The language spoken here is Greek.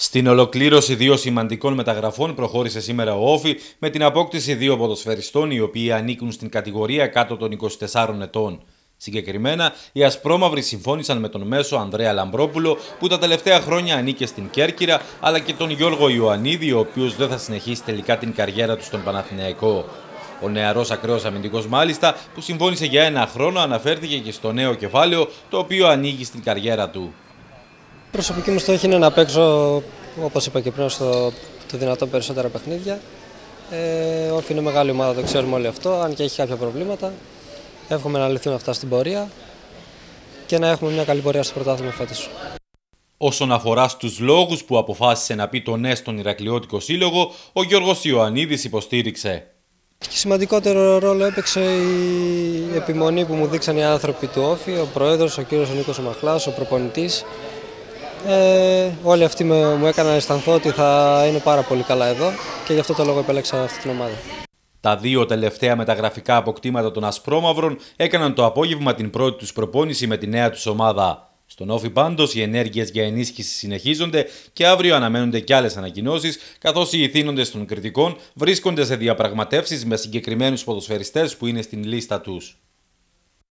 Στην ολοκλήρωση δύο σημαντικών μεταγραφών προχώρησε σήμερα ο Όφη με την απόκτηση δύο ποδοσφαιριστών οι οποίοι ανήκουν στην κατηγορία κάτω των 24 ετών. Συγκεκριμένα, οι Ασπρόμαυροι συμφώνησαν με τον μέσο Ανδρέα Λαμπρόπουλο που τα τελευταία χρόνια ανήκε στην Κέρκυρα αλλά και τον Γιώργο Ιωαννίδη ο οποίος δεν θα συνεχίσει τελικά την καριέρα του στον Παναθηναϊκό. Ο νεαρός ακραίος αμυντικός, μάλιστα, που συμφώνησε για ένα χρόνο, αναφέρθηκε και στο νέο κεφάλαιο το οποίο ανοίγει στην καριέρα του προσωπική μου στόχη είναι να παίξω, όπως είπα και πριν, στο το δυνατό περισσότερα παιχνίδια. Ε, όχι είναι μεγάλη ομάδα, το ξέρουμε όλοι αυτό, αν και έχει κάποια προβλήματα. Εύχομαι να λυθούν αυτά στην πορεία και να έχουμε μια καλή πορεία στο πρωτάθλημα φέτος. Όσον αφορά στους λόγους που αποφάσισε να πει το ναι στον Ηρακλειώτικο Σύλλογο, ο Γιώργος Ιωαννίδης υποστήριξε. σημαντικότερο ρόλο έπαιξε η επιμονή που μου δείξαν οι άνθρωποι του Όφη, ο πρόεδρος, ο κύριος Νίκος Μαχλάς, ο προπονητής, ε, όλοι αυτοί μου έκαναν να αισθανθώ ότι θα είναι πάρα πολύ καλά εδώ και γι' αυτό το λόγο επέλεξα αυτή την ομάδα. Τα δύο τελευταία μεταγραφικά αποκτήματα των Ασπρόμαυρων έκαναν το απόγευμα την πρώτη τους προπόνηση με τη νέα τους ομάδα. Στον Όφη πάντως, οι ενέργειες για ενίσχυση συνεχίζονται και αύριο αναμένονται και άλλες ανακοινώσεις, καθώς οι ηθήνοντες των κριτικών βρίσκονται σε διαπραγματεύσεις με συγκεκριμένους ποδοσφαιριστές που είναι στην λίστα τους.